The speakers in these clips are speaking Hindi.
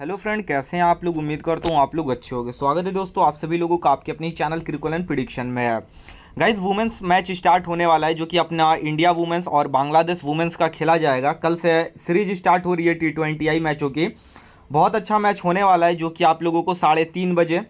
हेलो फ्रेंड कैसे हैं आप लोग उम्मीद करता हूँ आप लोग अच्छे होंगे स्वागत है दोस्तों आप सभी लोगों का आपके अपने चैनल क्रिकुलन प्रिडिक्शन में है गाइज वुमेंस मैच स्टार्ट होने वाला है जो कि अपना इंडिया वुमेंस और बांग्लादेश वुमेंस का खेला जाएगा कल से सीरीज स्टार्ट हो रही है टी ट्वेंटी आई मैचों की बहुत अच्छा मैच होने वाला है जो कि आप लोगों को साढ़े तीन बजे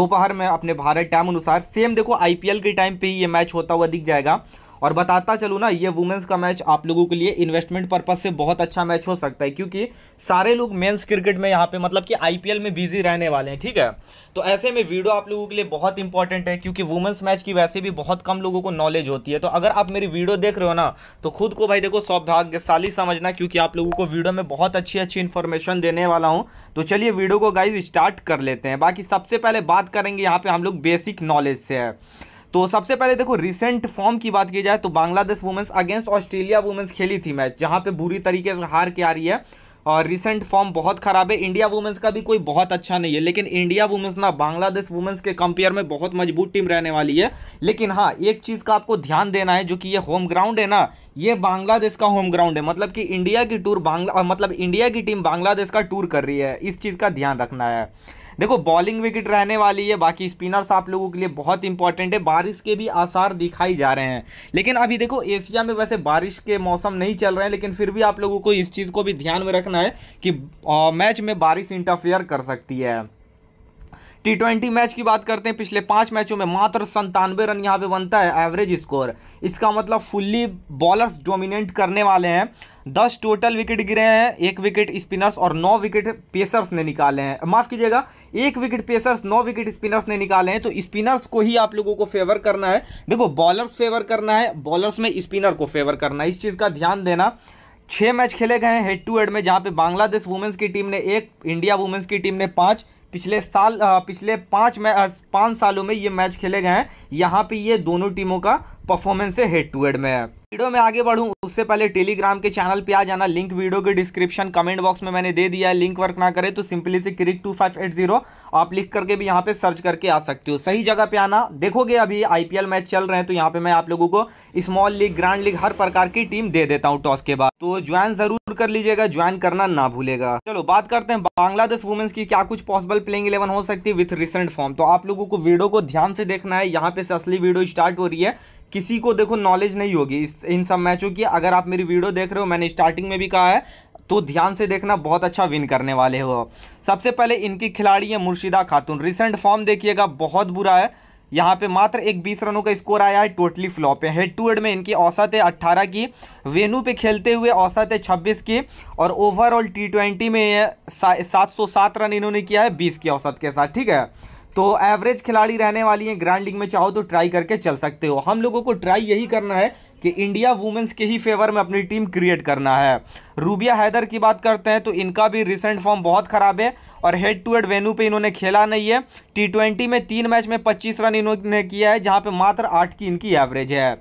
दोपहर में अपने भारत टाइम अनुसार सेम देखो आई के टाइम पर ही ये मैच होता हुआ दिख जाएगा और बताता चलूँ ना ये वुमेंस का मैच आप लोगों के लिए इन्वेस्टमेंट पर्पज़ से बहुत अच्छा मैच हो सकता है क्योंकि सारे लोग मेन्स क्रिकेट में यहाँ पे मतलब कि आईपीएल में बिजी रहने वाले हैं ठीक है तो ऐसे में वीडियो आप लोगों के लिए बहुत इंपॉर्टेंट है क्योंकि वुमेंस मैच की वैसे भी बहुत कम लोगों को नॉलेज होती है तो अगर आप मेरी वीडियो देख रहे हो ना तो खुद को भाई देखो सौभाग्यशाली समझना क्योंकि आप लोगों को वीडियो में बहुत अच्छी अच्छी इन्फॉर्मेशन देने वाला हूँ तो चलिए वीडियो को गाइज स्टार्ट कर लेते हैं बाकी सबसे पहले बात करेंगे यहाँ पे हम लोग बेसिक नॉलेज से है तो सबसे पहले देखो रिसेंट फॉर्म की बात की जाए तो Bangladesh women's against Australia women's खेली थी मैच जहाँ पे बुरी तरीके से हार के आ रही है और रिसेंट फॉर्म बहुत ख़राब है इंडिया वुमेंस का भी कोई बहुत अच्छा नहीं है लेकिन इंडिया वुमेंस ना बांग्लादेश वुमेंस के कंपेयर में बहुत मजबूत टीम रहने वाली है लेकिन हाँ एक चीज़ का आपको ध्यान देना है जो कि ये होम ग्राउंड है ना ये बांग्लादेश का होम ग्राउंड है मतलब कि इंडिया की टूर बांग्ला मतलब इंडिया की टीम बांग्लादेश का टूर कर रही है इस चीज़ का ध्यान रखना है देखो बॉलिंग विकेट रहने वाली है बाकी स्पिनर्स आप लोगों के लिए बहुत इंपॉर्टेंट है बारिश के भी आसार दिखाई जा रहे हैं लेकिन अभी देखो एशिया में वैसे बारिश के मौसम नहीं चल रहे हैं लेकिन फिर भी आप लोगों को इस चीज़ को भी ध्यान में रखना है कि मैच में बारिश इंटरफेयर कर सकती है टी ट्वेंटी मैच की बात करते हैं पिछले पाँच मैचों में मात्र संतानवे रन यहाँ पे बनता है एवरेज स्कोर इसका मतलब फुल्ली बॉलर्स डोमिनेट करने वाले हैं दस टोटल विकेट गिरे हैं एक विकेट स्पिनर्स और नौ विकेट पेसर्स ने निकाले हैं माफ़ कीजिएगा एक विकेट पेसर्स नौ विकेट स्पिनर्स ने निकाले हैं तो स्पिनर्स को ही आप लोगों को फेवर करना है देखो बॉलर्स फेवर करना है बॉलर्स में स्पिनर को फेवर करना है इस चीज़ का ध्यान देना छः मैच खेले गए हैं हेड टू हेड में जहाँ पे बांग्लादेश वुमेंस की टीम ने एक इंडिया वुमेंस की टीम ने पाँच पिछले साल पिछले पाँच मै पाँच सालों में ये मैच खेले गए हैं यहाँ पे ये दोनों टीमों का परफॉर्मेंस है हेड टू हेड में है वीडियो में आगे बढ़ूं उससे पहले टेलीग्राम के चैनल पे आ जाना लिंक वीडियो के डिस्क्रिप्शन कमेंट बॉक्स में मैंने दे दिया है लिंक वर्क ना करे तो सिंपली से crick two five eight zero आप लिख करके भी यहाँ पे सर्च करके आ सकते हो सही जगह पे आना देखोगे अभी आईपीएल मैच चल रहे हैं तो यहाँ पे मैं आप लोगों को स्मॉल लीग ग्रांड लीग हर प्रकार की टीम दे देता हूँ टॉस के बाद तो ज्वाइन जरूर कर लीजिएगा ज्वाइन करना ना भूलेगा चलो बात करते हैं बांग्लादेश वुमेन्स की क्या कुछ पॉसिबल प्लेइंग इलेवन हो सकती है विथ रिसेंट फॉर्म तो आप लोगों को वीडियो को ध्यान से देखना है यहाँ पे असली वीडियो स्टार्ट हो रही है किसी को देखो नॉलेज नहीं होगी इस इन सब मैचों की अगर आप मेरी वीडियो देख रहे हो मैंने स्टार्टिंग में भी कहा है तो ध्यान से देखना बहुत अच्छा विन करने वाले हो सबसे पहले इनकी खिलाड़ी है मुर्शिदा खातून रिसेंट फॉर्म देखिएगा बहुत बुरा है यहाँ पे मात्र एक बीस रनों का स्कोर आया है टोटली फ्लॉप है हेड टू हेड में इनकी औसत है अट्ठारह की वेनू पे खेलते हुए औसत है छब्बीस की और ओवरऑल टी ट्वेंटी में सात सौ सात रन इन्होंने किया है बीस की औसत के साथ ठीक है तो एवरेज खिलाड़ी रहने वाली हैं ग्रैंड लीग में चाहो तो ट्राई करके चल सकते हो हम लोगों को ट्राई यही करना है कि इंडिया वुमेंस के ही फेवर में अपनी टीम क्रिएट करना है रूबिया हैदर की बात करते हैं तो इनका भी रिसेंट फॉर्म बहुत ख़राब है और हेड टू हेड वेन्यू पे इन्होंने खेला नहीं है टी ट्वेंटी में तीन मैच में पच्चीस रन इन्होंने किया है जहाँ पर मात्र आठ की इनकी एवरेज है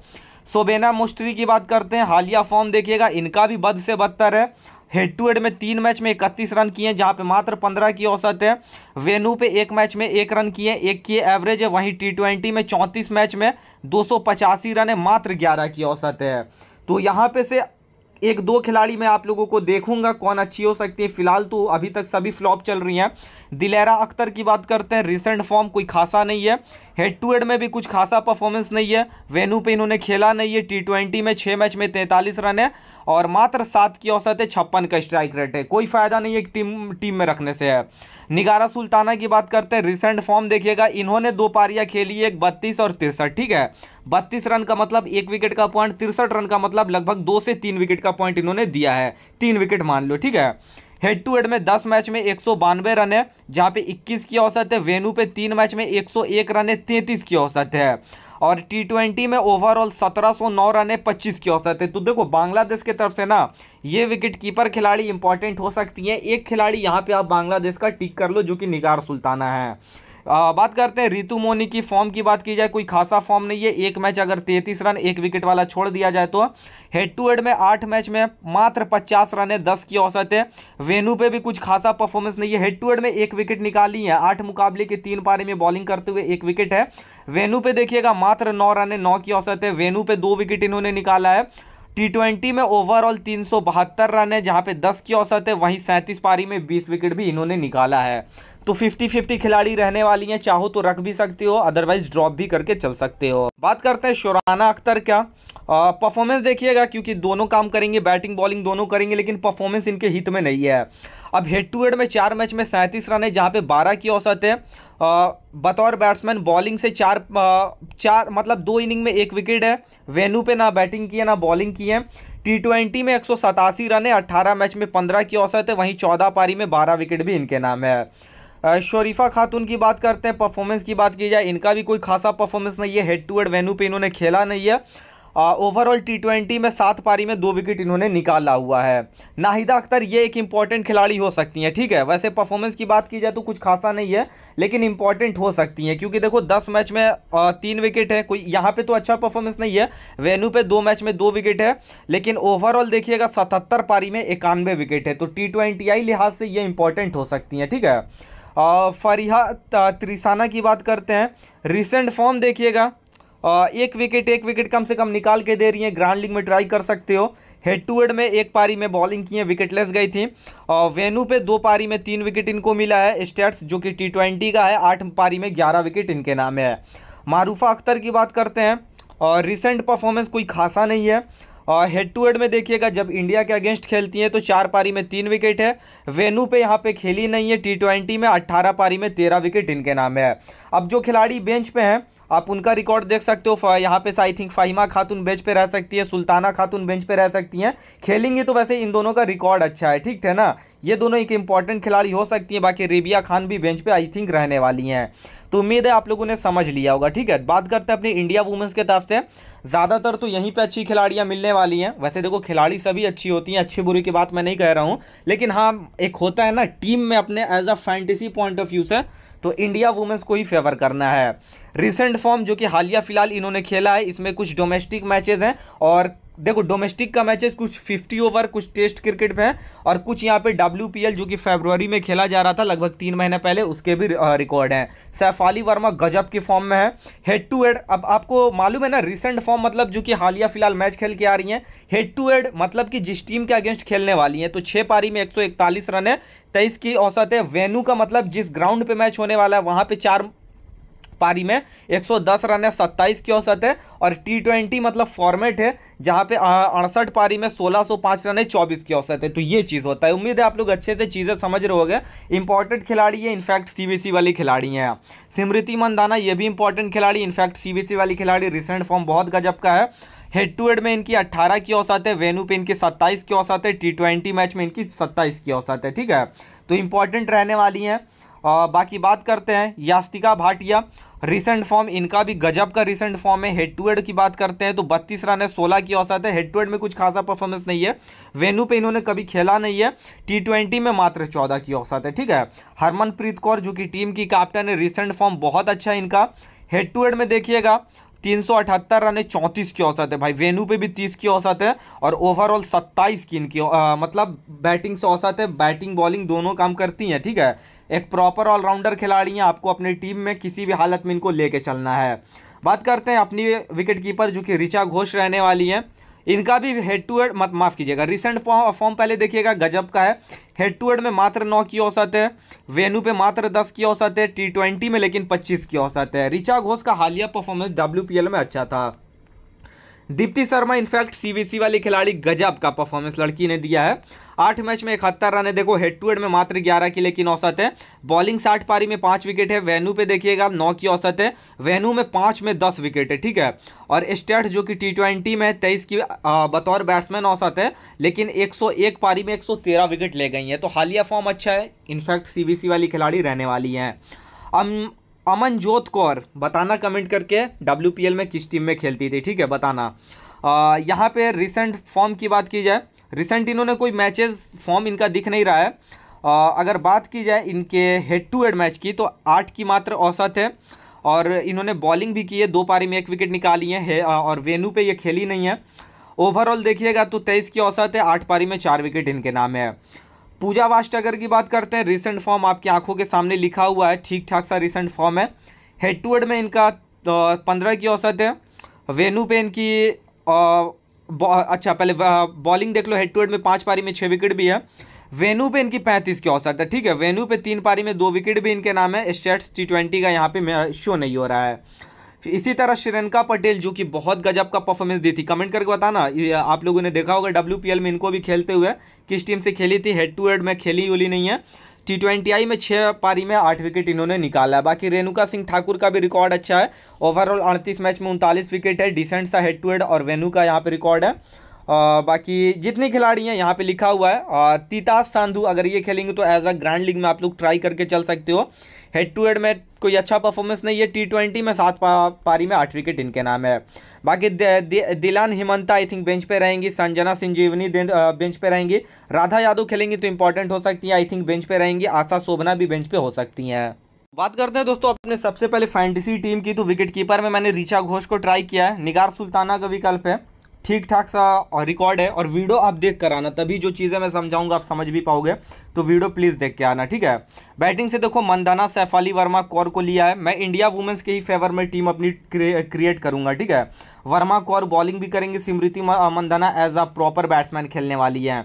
सोबेना मुस्टरी की बात करते हैं हालिया फॉर्म देखिएगा इनका भी बद से बदतर है हेड टू हेड में तीन मैच में इकतीस रन किए हैं जहाँ पे मात्र पंद्रह की औसत है वेनू पे एक मैच में एक रन किए एक की एवरेज है वहीं टी ट्वेंटी में चौंतीस मैच में दो सौ पचासी रन है मात्र ग्यारह की औसत है तो यहाँ पे से एक दो खिलाड़ी मैं आप लोगों को देखूंगा कौन अच्छी हो सकती है फिलहाल तो अभी तक सभी फ्लॉप चल रही हैं दिलेरा अख्तर की बात करते हैं रिसेंट फॉर्म कोई खासा नहीं है हेड टू हेड में भी कुछ खासा परफॉर्मेंस नहीं है वेन्यू पे इन्होंने खेला नहीं है टी ट्वेंटी में छः मैच में तैंतालीस रन है और मात्र सात की औसत है छप्पन का स्ट्राइक रेट है कोई फ़ायदा नहीं है टीम टीम में रखने से है निगारा सुल्ताना की बात करते हैं रिसेंट फॉर्म देखिएगा इन्होंने दो पारियाँ खेली एक बत्तीस और तिरसठ ठीक है बत्तीस रन का मतलब एक विकेट का पॉइंट तिरसठ रन का मतलब लगभग दो से तीन विकेट का पॉइंट इन्होंने दिया है तीन विकेट मान लो ठीक है हेड टू हेड में दस मैच में एक रन है जहाँ पे इक्कीस की औसत है वेनू पे तीन मैच में 101 रन है तैंतीस की औसत है और टी ट्वेंटी में ओवरऑल 1709 रन है 25 की औसत है तो देखो बांग्लादेश की तरफ से ना ये विकेट कीपर खिलाड़ी इंपॉर्टेंट हो सकती हैं एक खिलाड़ी यहाँ पे आप बांग्लादेश का टिक कर लो जो कि निगार सुल्ताना है बात करते हैं रितु मोनी की फॉर्म की बात की जाए कोई खासा फॉर्म नहीं है एक मैच अगर तैंतीस रन एक विकेट वाला छोड़ दिया जाए तो हेड टू हेड में आठ मैच में मात्र पचास रन है दस की औसत है वेन्यू पे भी कुछ खासा परफॉर्मेंस नहीं है हेड टू हेड में एक विकेट निकाली है आठ मुकाबले के तीन पारी में बॉलिंग करते हुए एक विकेट है वेनु पे देखिएगा मात्र नौ रन है नौ की औसत है वेन्यू पे दो विकेट इन्होंने निकाला है टी ट्वेंटी में ओवरऑल तीन रन है जहाँ पे 10 की औसत है वहीं 37 पारी में 20 विकेट भी इन्होंने निकाला है तो 50-50 खिलाड़ी रहने वाली हैं चाहो तो रख भी सकते हो अदरवाइज ड्रॉप भी करके चल सकते हो बात करते हैं शुराना अख्तर क्या परफॉर्मेंस देखिएगा क्योंकि दोनों काम करेंगे बैटिंग बॉलिंग दोनों करेंगे लेकिन परफॉर्मेंस इनके हित में नहीं है अब हेड टू हेड में चार मैच में सैंतीस रन है जहाँ पे बारह की औसत है बतौर बैट्समैन बॉलिंग से चार आ, चार मतलब दो इनिंग में एक विकेट है वेन्यू पे ना बैटिंग की है ना बॉलिंग की है टी ट्वेंटी में एक रन है अट्ठारह मैच में पंद्रह की औसत है वहीं चौदह पारी में बारह विकेट भी इनके नाम है शरीफा खातून की बात करते हैं परफॉर्मेंस की बात की जाए इनका भी कोई खासा परफॉर्मेंस नहीं है हेड टू हेड वेन्यू पे इन्होंने खेला नहीं है ओवरऑल टी ट्वेंटी में सात पारी में दो विकेट इन्होंने निकाला हुआ है नाहिदा अख्तर ये एक इंपॉर्टेंट खिलाड़ी हो सकती हैं ठीक है वैसे परफॉर्मेंस की बात की जाए तो कुछ खासा नहीं है लेकिन इंपॉर्टेंट हो सकती हैं क्योंकि देखो दस मैच में तीन विकेट है कोई यहाँ पर तो अच्छा परफॉर्मेंस नहीं है वेन्यू पर दो मैच में दो विकेट है लेकिन ओवरऑल देखिएगा सतहत्तर पारी में इक्यानवे विकेट है तो टी ट्वेंटी आई लिहाज से ये इंपॉर्टेंट हो सकती हैं ठीक है फरीहा त्रिसाना की बात करते हैं रिसेंट फॉर्म देखिएगा एक विकेट एक विकेट कम से कम निकाल के दे रही हैं ग्रांड लीग में ट्राई कर सकते हो हेड टू हेड में एक पारी में बॉलिंग की है विकेटलेस गई थी और पे दो पारी में तीन विकेट इनको मिला है स्टेट्स जो कि टी ट्वेंटी का है आठ पारी में ग्यारह विकेट इनके नाम है मारूफा अख्तर की बात करते हैं और रिसेंट परफॉर्मेंस कोई खासा नहीं है और हेड टू हेड में देखिएगा जब इंडिया के अगेंस्ट खेलती हैं तो चार पारी में तीन विकेट है वेनू पे यहाँ पे खेली नहीं है टी ट्वेंटी में अट्ठारह पारी में तेरह विकेट इनके नाम है अब जो खिलाड़ी बेंच पे हैं आप उनका रिकॉर्ड देख सकते हो यहाँ पे आई थिंक फाहिमा खातून बेंच पे रह सकती है सुल्ताना खातून बेंच पे रह सकती हैं खेलेंगी तो वैसे इन दोनों का रिकॉर्ड अच्छा है ठीक है ना ये दोनों एक इंपॉर्टेंट खिलाड़ी हो सकती हैं बाकी रेबिया खान भी बेंच पे आई थिंक रहने वाली हैं तो उम्मीद है आप लोगों ने समझ लिया होगा ठीक है बात करते हैं अपनी इंडिया वुमेंस के तरफ से ज़्यादातर तो यहीं पे अच्छी खिलाड़ियाँ मिलने वाली हैं वैसे देखो खिलाड़ी सभी अच्छी होती हैं अच्छी बुरी की बात मैं नहीं कह रहा हूँ लेकिन हाँ एक होता है ना टीम में अपने as a fantasy point of view से तो इंडिया वुमेंस को ही फेवर करना है रिसेंट फॉर्म जो कि हालिया फ़िलहाल इन्होंने खेला है इसमें कुछ डोमेस्टिक मैचेस हैं और देखो डोमेस्टिक का मैचेस कुछ 50 ओवर कुछ टेस्ट क्रिकेट पे है और कुछ यहाँ पे डब्ल्यू जो कि फरवरी में खेला जा रहा था लगभग तीन महीने पहले उसके भी रिकॉर्ड हैं सैफ अली वर्मा गजब के फॉर्म में है हेड टू हेड अब आपको मालूम है ना रिसेंट फॉर्म मतलब जो कि हालिया फिलहाल मैच खेल के आ रही हैं हेड टू हेड मतलब कि जिस टीम के अगेंस्ट खेलने वाली हैं तो छः पारी में एक रन है तेईस की औसत है वेनू का मतलब जिस ग्राउंड पे मैच होने वाला है वहाँ पे चार पारी में 110 रन है 27 की औसत है और टी ट्वेंटी मतलब फॉर्मेट है जहाँ पे अड़सठ पारी में 1605 रन है 24 की औसत है तो ये चीज़ होता है उम्मीद है आप लोग अच्छे से चीज़ें समझ रहे गए इंपॉर्टेंट खिलाड़ी है इनफैक्ट सीबीसी वाली खिलाड़ी हैं स्मृति मंदाना ये भी इंपॉर्टेंट खिलाड़ी इनफैक्ट सी वाली खिलाड़ी रिसेंट फॉर्म बहुत गजब का है हेड टू हेड में इनकी 18 की औसत है वेनू पे इनकी 27 की औसत है टी ट्वेंटी मैच में इनकी 27 की औसत है ठीक है तो इंपॉर्टेंट रहने वाली हैं आ, बाकी बात करते हैं यास्तिका भाटिया रिसेंट फॉर्म इनका भी गजब का रिसेंट फॉर्म है हेड टू हेड की बात करते हैं तो 32 रन है 16 की औसत है हेड टू हेड में कुछ खासा परफॉर्मेंस नहीं है वेन्यू पे इन्होंने कभी खेला नहीं है टी ट्वेंटी में मात्र 14 की औसत है ठीक है हरमनप्रीत कौर जो कि टीम की कैप्टन है रिसेंट फॉर्म बहुत अच्छा है इनका हेड टू हेड में देखिएगा तीन सौ अठहत्तर रन है चौंतीस की औसत है भाई वेन्यू पे भी तीस की औसत है और ओवरऑल सत्ताईस की इनकी मतलब बैटिंग से औसत है बैटिंग बॉलिंग दोनों काम करती हैं ठीक है एक प्रॉपर ऑलराउंडर खिलाड़ी हैं आपको अपनी टीम में किसी भी हालत में इनको लेके चलना है बात करते हैं अपनी विकेट कीपर जो कि ऋचा घोष रहने वाली हैं इनका भी हेड टू हेड मत माफ़ कीजिएगा रिसेंट फॉर्म पहले देखिएगा गजब का है हेड टू हेड में मात्र नौ की औसत है वेनू पे मात्र दस की औसत है टी ट्वेंटी में लेकिन पच्चीस की औसत है ऋचा घोष का हालिया परफॉर्मेंस डब्ल्यू में अच्छा था दीप्ति शर्मा इनफैक्ट सीबीसी वाली खिलाड़ी गजब का परफॉर्मेंस लड़की ने दिया है आठ मैच में इकहत्तर रन है देखो हेड टू हेड में मात्र ग्यारह की लेकिन औसत है बॉलिंग साठ पारी में पाँच विकेट है वेन्यू पे देखिएगा नौ की औसत है वेन्यू में पाँच में दस विकेट है ठीक है और स्टेट जो कि टी ट्वेंटी में तेईस की बतौर बैट्समैन औसत है लेकिन एक सौ एक पारी में एक सौ तेरह विकेट ले गई हैं तो हालिया फॉर्म अच्छा है इनफैक्ट सी वाली खिलाड़ी रहने वाली हैं अमनजोत कौर बताना कमेंट करके डब्ल्यू में किस टीम में खेलती थी ठीक है बताना यहाँ पे रिसेंट फॉर्म की बात की जाए रिसेंट इन्होंने कोई मैचेस फॉर्म इनका दिख नहीं रहा है आ, अगर बात की जाए इनके हेड टू हेड मैच की तो आठ की मात्र औसत है और इन्होंने बॉलिंग भी की है दो पारी में एक विकेट निकाली है और वेनू पे ये खेली नहीं है ओवरऑल देखिएगा तो तेईस की औसत है आठ पारी में चार विकेट इनके नाम है पूजा वास्टागर की बात करते हैं रिसेंट फॉर्म आपकी आंखों के सामने लिखा हुआ है ठीक ठाक सा रिसेंट फॉर्म है हेड टू हेड में इनका पंद्रह की औसत है वेनू पे इनकी अच्छा पहले बॉलिंग देख लो हेड टू हेड में पाँच पारी में छः विकेट भी है वेनू पे इनकी पैंतीस की औसत है ठीक है वेनू पे तीन पारी में दो विकेट भी इनके नाम है स्टेट्स टी ट्वेंटी का यहाँ पे शो नहीं हो रहा है फिर इसी तरह श्रेनका पटेल जो कि बहुत गजब का परफॉर्मेंस दी थी कमेंट करके बताना आप लोगों ने देखा होगा डब्ल्यू में इनको भी खेलते हुए किस टीम से खेली थी हेड टू हेड में खेली उली नहीं है टी ट्वेंटी आई में छः पारी में आठ विकेट इन्होंने निकाला है बाकी रेणुका सिंह ठाकुर का भी रिकॉर्ड अच्छा है ओवरऑल अड़तीस मैच में उनतालीस विकेट है डिसेंट सा हेड टू हेड और रेणुका यहाँ पे रिकॉर्ड है और बाकी जितने खिलाड़ी हैं यहाँ पे लिखा हुआ है और तीतास सांधु अगर ये खेलेंगे तो एज अ ग्रैंड लीग में आप लोग ट्राई करके चल सकते हो हेड टू हेड में कोई अच्छा परफॉर्मेंस नहीं है टी ट्वेंटी में सात पा, पारी में आठ विकेट इनके नाम है बाकी Dayalan Hemalatha I think bench पे रहेंगी संजना संजीवनी बेंच पे रहेंगी राधा यादव खेलेंगी तो इंपॉर्टेंट हो सकती हैं आई थिंक बेंच पे रहेंगी आशा शोभना भी बेंच पे हो सकती हैं बात करते हैं दोस्तों अपने सबसे पहले फैंटेसी टीम की तो विकेट कीपर में मैंने ऋचा घोष को ट्राई किया है निगार सुल्ताना का विकल्प है ठीक ठाक सा रिकॉर्ड है और वीडियो आप देख कर आना तभी जो चीज़ें मैं समझाऊंगा आप समझ भी पाओगे तो वीडियो प्लीज़ देख के आना ठीक है बैटिंग से देखो मंदाना सैफ अली वर्मा कौर को लिया है मैं इंडिया वुमेंस के ही फेवर में टीम अपनी क्रिएट करूंगा ठीक है वर्मा कौर बॉलिंग भी करेंगे Smriti Mandhana as a proper batsman खेलने वाली है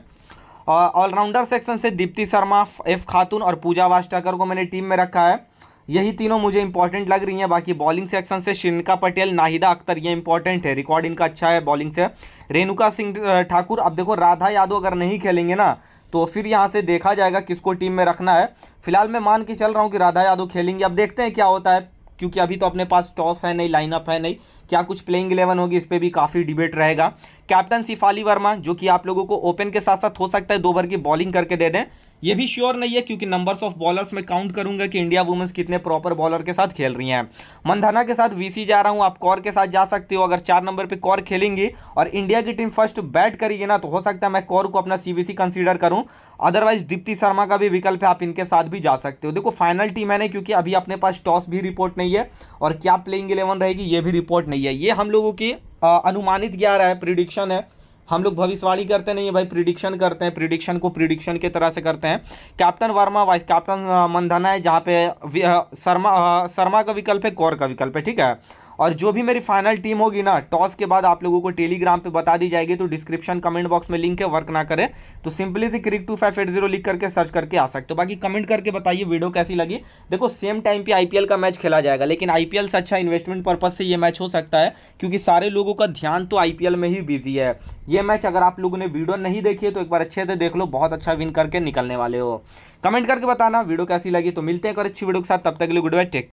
ऑलराउंडर सेक्शन से दीप्ति शर्मा एफ खातून और पूजा वास्टाकर को मैंने टीम में रखा है यही तीनों मुझे इंपॉर्टेंट लग रही हैं बाकी बॉलिंग सेक्शन से शिनका पटेल नाहिदा अख्तर ये इंपॉर्टेंट है रिकॉर्ड इनका अच्छा है बॉलिंग से रेणुका सिंह ठाकुर अब देखो राधा यादव अगर नहीं खेलेंगे ना तो फिर यहाँ से देखा जाएगा किसको टीम में रखना है फिलहाल मैं मान के चल रहा हूँ कि राधा यादव खेलेंगे अब देखते हैं क्या होता है क्योंकि अभी तो अपने पास टॉस है नहीं लाइनअप है नहीं क्या कुछ प्लेइंग इलेवन होगी इस पर भी काफ़ी डिबेट रहेगा कैप्टन शिफाली वर्मा जो कि आप लोगों को ओपन के साथ साथ हो सकता है दो भर की बॉलिंग करके दे दें ये भी श्योर नहीं है क्योंकि नंबर्स ऑफ बॉलर्स में काउंट करूंगा कि इंडिया वुमेंस कितने प्रॉपर बॉलर के साथ खेल रही हैं मंधाना के साथ वीसी जा रहा हूं आप कौर के साथ जा सकते हो अगर चार नंबर पे कौर खेलेंगी और इंडिया की टीम फर्स्ट बैट करेगी ना तो हो सकता है मैं कौर को अपना सीवीसी कंसीडर करूं अदरवाइज दीप्ति शर्मा का भी विकल्प है आप इनके साथ भी जा सकते हो देखो फाइनल टीम है ना क्योंकि अभी अपने पास टॉस भी रिपोर्ट नहीं है और क्या प्लेइंग इलेवन रहेगी ये भी रिपोर्ट नहीं रही है ये हम लोगों की अनुमानित ग्यारह है प्रिडिक्शन है हम लोग भविष्यवाणी करते नहीं है भाई प्रिडिक्शन करते हैं प्रिडिक्शन को प्रिडिक्शन के तरह से करते हैं captain Verma vice captain Mandhana है जहाँ पे शर्मा शर्मा का विकल्प है कौर का विकल्प है ठीक है और जो भी मेरी फाइनल टीम होगी ना टॉस के बाद आप लोगों को टेलीग्राम पे बता दी जाएगी तो डिस्क्रिप्शन कमेंट बॉक्स में लिंक है वर्क ना करे तो सिंपली से crick two five eight zero लिख करके सर्च करके आ सकते हो बाकी कमेंट करके बताइए वीडियो कैसी लगी देखो सेम टाइम पे आईपीएल का मैच खेला जाएगा लेकिन आईपीएल से अच्छा इन्वेस्टमेंट पर्पज से ये मैच हो सकता है क्योंकि सारे लोगों का ध्यान तो आईपीएल में ही बिजी है ये मैच अगर आप लोगों ने वीडियो नहीं देखी है तो एक बार अच्छे से देख लो बहुत अच्छा विन करके निकलने वाले हो कमेंट करके बताना वीडियो कैसी लगी तो मिलते हैं एक अच्छी वीडियो के साथ तब तक के लिए गुड बाय टेक